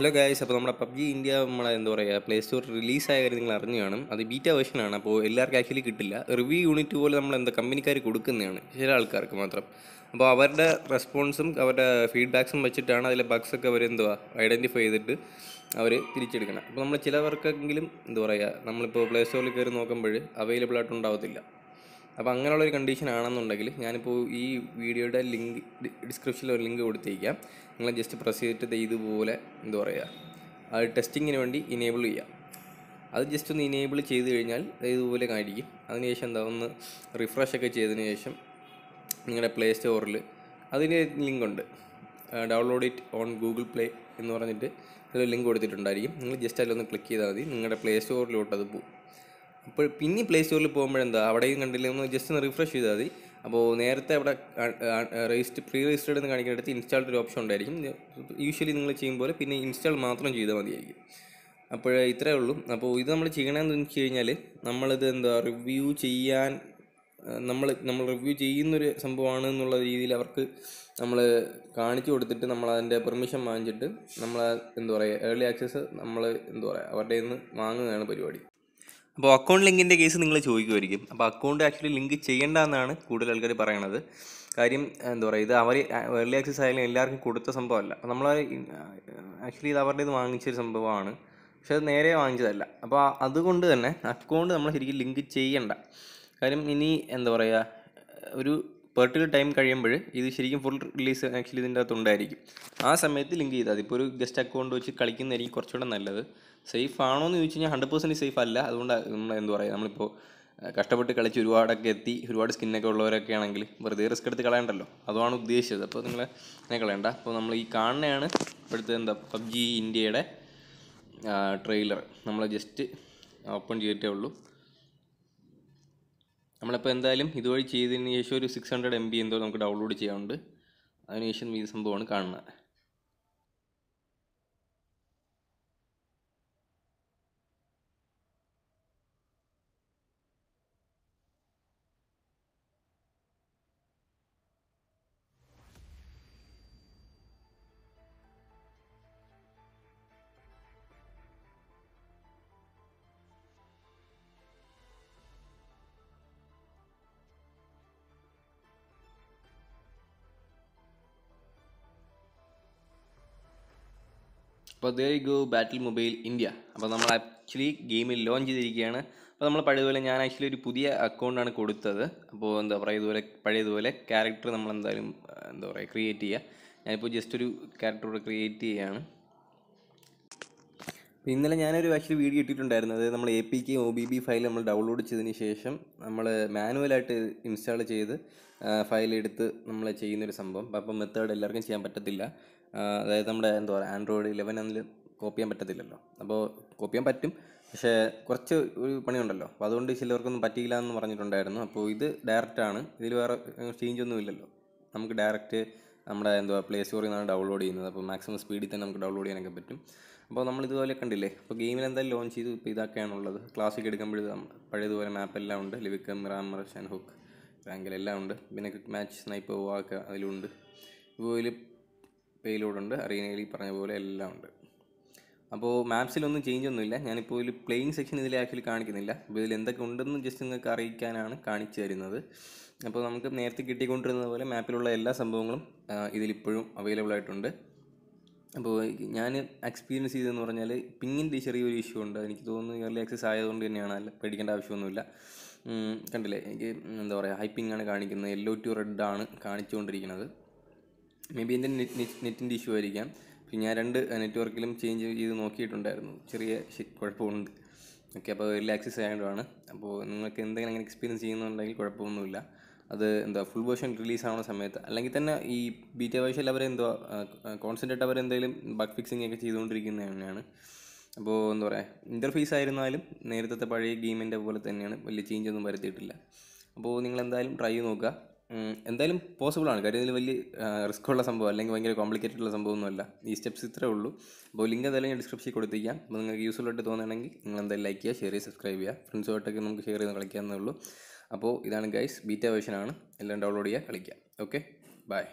hello guys അപ്പോൾ നമ്മുടെ PUBG India നമ്മളെ എന്താ പറയുക പ്ലേ സ്റ്റോർ റിലീസായ കാര്യം നിങ്ങൾ അറിഞ്ഞു കാണും അത് ബീറ്റ വേർഷനാണ് അപ്പോൾ എല്ലാവർക്കും ആക്ച്വലി കിട്ടില്ല റിവ്യൂ യൂണിറ്റ് പോലെ നമ്മൾ എന്താ കമ്പനിക്കാർ കൊടുക്കുന്നതാണ് ചില ആൾക്കാർക്ക് മാത്രം അപ്പോൾ അവരുടെ റെസ്പോൺസും അവരുടെ ഫീഡ്ബാക്സും വെച്ചിട്ടാണ് അതിലെ ഒക്കെ അവർ എന്തുവാ ഐഡൻറ്റിഫൈ ചെയ്തിട്ട് അവർ തിരിച്ചെടുക്കണം അപ്പോൾ നമ്മൾ ചിലവർക്കെങ്കിലും എന്താ പറയുക നമ്മളിപ്പോൾ പ്ലേ സ്റ്റോറിൽ കയറി നോക്കുമ്പോൾ അവൈലബിൾ ആയിട്ടുണ്ടാവത്തില്ല അപ്പോൾ അങ്ങനെയുള്ളൊരു കണ്ടീഷൻ ആണെന്നുണ്ടെങ്കിൽ ഞാനിപ്പോൾ ഈ വീഡിയോയുടെ ലിങ്ക് ഡിസ്ക്രിപ്ഷനിൽ ഒരു ലിങ്ക് കൊടുത്തേക്കാം നിങ്ങൾ ജസ്റ്റ് പ്രസ് ചെയ്തിട്ട് ഇതുപോലെ എന്താ പറയുക ആ ടെസ്റ്റിങ്ങിന് വേണ്ടി ഇനേബിൾ ചെയ്യാം അത് ജസ്റ്റ് ഒന്ന് ഇനേബിൾ ചെയ്ത് കഴിഞ്ഞാൽ ഇതുപോലെ കാണിക്കും അതിനുശേഷം എന്താ ഒന്ന് റിഫ്രഷ് ഒക്കെ ചെയ്തതിന് ശേഷം നിങ്ങളുടെ പ്ലേ സ്റ്റോറിൽ അതിന് ലിങ്കുണ്ട് download it on Google play എന്ന് പറഞ്ഞിട്ട് അതിൽ ലിങ്ക് കൊടുത്തിട്ടുണ്ടായിരിക്കും നിങ്ങൾ ജസ്റ്റ് അതിലൊന്ന് ക്ലിക്ക് ചെയ്താൽ മതി നിങ്ങളുടെ പ്ലേ സ്റ്റോറിലോട്ട് അത് പോകും ഇപ്പോൾ പിന്നെ പ്ലേ സ്റ്റോറിൽ പോകുമ്പോഴെന്താ അവിടെയും കണ്ടില്ല ഒന്ന് ജസ്റ്റ് ഒന്ന് റിഫ്രഷ് ചെയ്താൽ മതി അപ്പോൾ നേരത്തെ അവിടെ രജിസ്റ്റർ പ്രീ രജിസ്റ്റേഡ് എന്ന് കാണിക്കുന്നിടത്ത് ഇൻസ്റ്റാൾഡ് ഒരു ഓപ്ഷൻ ഉണ്ടായിരിക്കും യൂഷ്വലി നിങ്ങൾ ചെയ്യുമ്പോൾ പിന്നെ ഇൻസ്റ്റാൾ മാത്രം ചെയ്താൽ മതിയായിരിക്കും അപ്പോൾ ഇത്രയേ ഉള്ളൂ അപ്പോൾ ഇത് നമ്മൾ ചെയ്യണമെന്ന് വെച്ച് കഴിഞ്ഞാൽ നമ്മളിത് എന്താ റിവ്യൂ ചെയ്യാൻ നമ്മൾ നമ്മൾ റിവ്യൂ ചെയ്യുന്നൊരു സംഭവമാണ് എന്നുള്ള രീതിയിൽ അവർക്ക് നമ്മൾ കാണിച്ചു കൊടുത്തിട്ട് നമ്മൾ അതിൻ്റെ പെർമിഷൻ വാങ്ങിച്ചിട്ട് നമ്മൾ എന്താ പറയുക ഏർലി ആക്സസ് നമ്മൾ എന്താ പറയുക അവരുടെ നിന്ന് വാങ്ങുന്നതാണ് പരിപാടി അപ്പോൾ അക്കൗണ്ട് ലിങ്കിൻ്റെ കേസ് നിങ്ങൾ ചോദിക്കുമായിരിക്കും അപ്പോൾ അക്കൗണ്ട് ആക്ച്വലി ലിങ്ക് ചെയ്യേണ്ട എന്നാണ് കൂടുതൽ ആൾക്കാർ പറയണത് കാര്യം എന്താ പറയുക ഇത് അവർ ഏർലി ആക്സസ് ആയാലും എല്ലാവർക്കും കൊടുത്ത സംഭവമല്ല അപ്പോൾ നമ്മൾ ആക്ച്വലി ഇത് അവരുടെ ഇത് വാങ്ങിച്ചൊരു സംഭവമാണ് പക്ഷെ അത് നേരെ വാങ്ങിച്ചതല്ല അപ്പോൾ അതുകൊണ്ട് തന്നെ അക്കൗണ്ട് നമ്മൾ ശരിക്കും ലിങ്ക് ചെയ്യണ്ട കാര്യം ഇനി എന്താ പറയുക ഒരു പെർട്ടിക്കുലർ ടൈം കഴിയുമ്പോൾ ഇത് ശരിക്കും ഫുൾ റിലീസ് ആക്ച്വലി ഇതിൻ്റെ അകത്ത് ഉണ്ടായിരിക്കും ആ സമയത്ത് ലിങ്ക് ചെയ്താൽ മതി ഇപ്പോൾ ഒരു ഗസ്റ്റ് അക്കൗണ്ട് വെച്ച് കളിക്കുന്നതായിരിക്കും കുറച്ചുകൂടെ നല്ലത് സേഫ് ആണോ എന്ന് ചോദിച്ചു കഴിഞ്ഞാൽ ഹൺഡ്രഡ് പെർസെൻറ്റ് സേഫ് അല്ല അതുകൊണ്ട് നമ്മൾ എന്താ പറയുക നമ്മളിപ്പോൾ കഷ്ടപ്പെട്ട് കളിച്ച് ഒരുപാടൊക്കെ എത്തി ഒരുപാട് സ്കിന്നൊക്കെ ഉള്ളവരൊക്കെ ആണെങ്കിൽ വെറുതെ റിസ്ക് എടുത്ത് കളയണ്ടല്ലോ അതുമാണ് ഉദ്ദേശിച്ചത് അപ്പോൾ നിങ്ങൾ അങ്ങനെ കളയണ്ട അപ്പോൾ നമ്മൾ ഈ കാണുന്നതാണ് ഇപ്പോഴത്തെ എന്താ പബ്ജി ഇന്ത്യയുടെ ട്രെയിലർ നമ്മൾ ജസ്റ്റ് ഓപ്പൺ ചെയ്തിട്ടേ ഉള്ളൂ നമ്മളിപ്പോൾ എന്തായാലും ഇതുവഴി ചെയ്തതിന് ശേഷം ഒരു സിക്സ് ഹൺഡ്രഡ് എം ബി എന്തോ നമുക്ക് ഡൗൺലോഡ് ചെയ്യാനുണ്ട് അതിനുശേഷം ഈ സംഭവമാണ് കാണുന്നത് അപ്പോൾ ദേ ഗോ ബാറ്റിൽ മൊബൈൽ ഇന്ത്യ അപ്പോൾ നമ്മൾ ആക്ച്വലി ഗെയിമിൽ ലോഞ്ച് ചെയ്തിരിക്കുകയാണ് അപ്പോൾ നമ്മൾ പഴയതുപോലെ ഞാൻ ആക്ച്വലി ഒരു പുതിയ അക്കൗണ്ടാണ് കൊടുത്തത് അപ്പോൾ എന്താ പറയുക ഇതുപോലെ പഴയതുപോലെ ക്യാരക്ടർ നമ്മൾ എന്തായാലും എന്താ പറയുക ക്രിയേറ്റ് ചെയ്യുക ഞാനിപ്പോൾ ജസ്റ്റ് ഒരു ക്യാരക്ടർ ക്രിയേറ്റ് ചെയ്യുകയാണ് ഇന്നലെ ഞാനൊരു ആക്ച്വലി വീഡിയോ ഇട്ടിട്ടുണ്ടായിരുന്നു അതായത് നമ്മൾ A P K O B B file നമ്മൾ ഡൗൺലോഡ് ചെയ്തതിന് ശേഷം നമ്മൾ മാനുവലായിട്ട് ഇൻസ്റ്റാൾ ചെയ്ത് ഫയൽ എടുത്ത് നമ്മൾ ചെയ്യുന്നൊരു സംഭവം അപ്പം മെത്തേഡ് എല്ലാവർക്കും ചെയ്യാൻ പറ്റത്തില്ല അതായത് നമ്മുടെ എന്താ പറയുക ആൻഡ്രോയിഡ് ഇലവൻ അതിൽ കോപ്പി ചെയ്യാൻ പറ്റത്തില്ലല്ലോ അപ്പോൾ കോപ്പി ചെയ്യാൻ പറ്റും പക്ഷേ കുറച്ച് ഒരു പണിയുണ്ടല്ലോ അപ്പോൾ അതുകൊണ്ട് ചിലവർക്കൊന്നും പറ്റിയില്ല എന്ന് പറഞ്ഞിട്ടുണ്ടായിരുന്നു അപ്പോൾ ഇത് ഡയറക്റ്റാണ് ഇതിൽ വേറെ ചേഞ്ച് ഒന്നും ഇല്ലല്ലോ നമുക്ക് ഡയറക്റ്റ് നമ്മുടെ എന്തുവാ പ്ലേ സ്റ്റോറിൽ നിന്നാണ് ഡൗൺലോഡ് ചെയ്യുന്നത് അപ്പോൾ മാക്സിമം സ്പീഡിൽ തന്നെ നമുക്ക് ഡൗൺലോഡ് ചെയ്യാനൊക്കെ പറ്റും അപ്പോൾ നമ്മൾ ഇതുപോലെ കണ്ടില്ലേ അപ്പോൾ ഗെയിമിൽ എന്തായാലും ലോഞ്ച് ചെയ്തു ഇപ്പോൾ ഉള്ളത് ക്ലാസ്സിക് എടുക്കുമ്പോഴും പഴയതുപോലെ മാപ്പ് എല്ലാം ഉണ്ട് ലിവിക്കം റാമർ ഷാൻ ഹുക്ക് റാങ്കിൽ എല്ലാം ഉണ്ട് പിന്നെ ക്വിക്ക് മാച്ച് സ്നൈപ്പ് വാക്ക് അതിലുണ്ട് ഇതുപോലെ ഉണ്ട് അറീനയിൽ പറഞ്ഞ പോലെ എല്ലാം ഉണ്ട് അപ്പോൾ മാപ്സിലൊന്നും ചേഞ്ച് ഒന്നും ഇല്ല ഞാനിപ്പോൾ ഒരു പ്ലേയിങ് സെക്ഷൻ ഇതിൽ ആക്ച്വലി കാണിക്കുന്നില്ല അപ്പോൾ ഇതിൽ എന്തൊക്കെ ഉണ്ടെന്ന് ജസ്റ്റ് നിങ്ങൾക്ക് അറിയിക്കാനാണ് കാണിച്ചു തരുന്നത് അപ്പോൾ നമുക്ക് നേരത്തെ കിട്ടിക്കൊണ്ടിരുന്നത് പോലെ മാപ്പിലുള്ള എല്ലാ സംഭവങ്ങളും ഇതിലിപ്പോഴും അവൈലബിൾ ആയിട്ടുണ്ട് അപ്പോൾ ഞാൻ എക്സ്പീരിയൻസ് ചെയ്തതെന്ന് പറഞ്ഞാൽ പിങ്ങിൻ്റെ ചെറിയൊരു ഇഷ്യൂ ഉണ്ട് എനിക്ക് തോന്നുന്നു ഇയർലി ആക്സസ് ആയതുകൊണ്ട് തന്നെയാണ് അല്ല പേടിക്കേണ്ട ആവശ്യമൊന്നുമില്ല കണ്ടില്ലേ എനിക്ക് എന്താ പറയുക ഹൈ പിങ് ആണ് കാണിക്കുന്നത് യെല്ലോ ടു റെഡ് ആണ് കാണിച്ചുകൊണ്ടിരിക്കുന്നത് മേ ബി എൻ്റെ നെറ്റിൻ്റെ ഇഷ്യൂ ആയിരിക്കാം ഞാൻ രണ്ട് നെറ്റ്വർക്കിലും ചേഞ്ച് ചെയ്ത് നോക്കിയിട്ടുണ്ടായിരുന്നു ചെറിയ കുഴപ്പമുണ്ട് ഓക്കെ അപ്പോൾ ഒരു ആയതുകൊണ്ടാണ് അപ്പോൾ നിങ്ങൾക്ക് എന്തെങ്കിലും അങ്ങനെ എക്സ്പീരിയൻസ് ചെയ്യുന്നുണ്ടെങ്കിൽ കുഴപ്പമൊന്നുമില്ല അത് എന്താ ഫുൾ വേർഷൻ റിലീസ് ആവുന്ന സമയത്ത് അല്ലെങ്കിൽ തന്നെ ഈ ബീറ്റ വേർഷനിൽ അവർ എന്തോ കോൺസെൻട്രേറ്റ് അവരെന്തെങ്കിലും എന്തെങ്കിലും ബഗ് ഫിക്സിംഗ് ഒക്കെ ചെയ്തുകൊണ്ടിരിക്കുന്നത് തന്നെയാണ് അപ്പോൾ എന്താ പറയുക ഇൻ്റർഫേസ് ആയിരുന്നാലും നേരത്തെ പഴയ ഗെയിമിൻ്റെ പോലെ തന്നെയാണ് വലിയ ചേഞ്ച് ഒന്നും വരുത്തിയിട്ടില്ല അപ്പോൾ നിങ്ങൾ എന്തായാലും ട്രൈ നോക്കുക എന്തായാലും ആണ് കാര്യം ഇതിൽ വലിയ റിസ്ക് ഉള്ള സംഭവം അല്ലെങ്കിൽ ഭയങ്കര കോംപ്ലിക്കേറ്റഡ് ഉള്ള സംഭവമൊന്നുമല്ല ഈ സ്റ്റെപ്സ് ഇത്രേ ഉള്ളൂ അപ്പോൾ ലിങ്ക് എന്തായാലും ഞാൻ ഡിസ്ക്രിപ്ഷനിൽ കൊടുത്തിരിക്കാം അപ്പോൾ നിങ്ങൾക്ക് യൂസ്ഫുൾ ആയിട്ട് തോന്നുകയാണെങ്കിൽ നിങ്ങൾ എന്തായാലും ലൈക്ക് ചെയ്യുക ഷെയർ ചെയ്യുക സബ്സ്ക്രൈബ് ചെയ്യുക ഫ്രണ്ട്സുമായിട്ടൊക്കെ നമുക്ക് ഷെയർ ചെയ്ത് കളിക്കാമെന്നേ ഉള്ളൂ അപ്പോൾ ഇതാണ് ഗൈസ് ബീറ്റ വേർഷനാണ് എല്ലാം ഡൗൺലോഡ് ചെയ്യുക കളിക്കുക ഓക്കെ ബൈ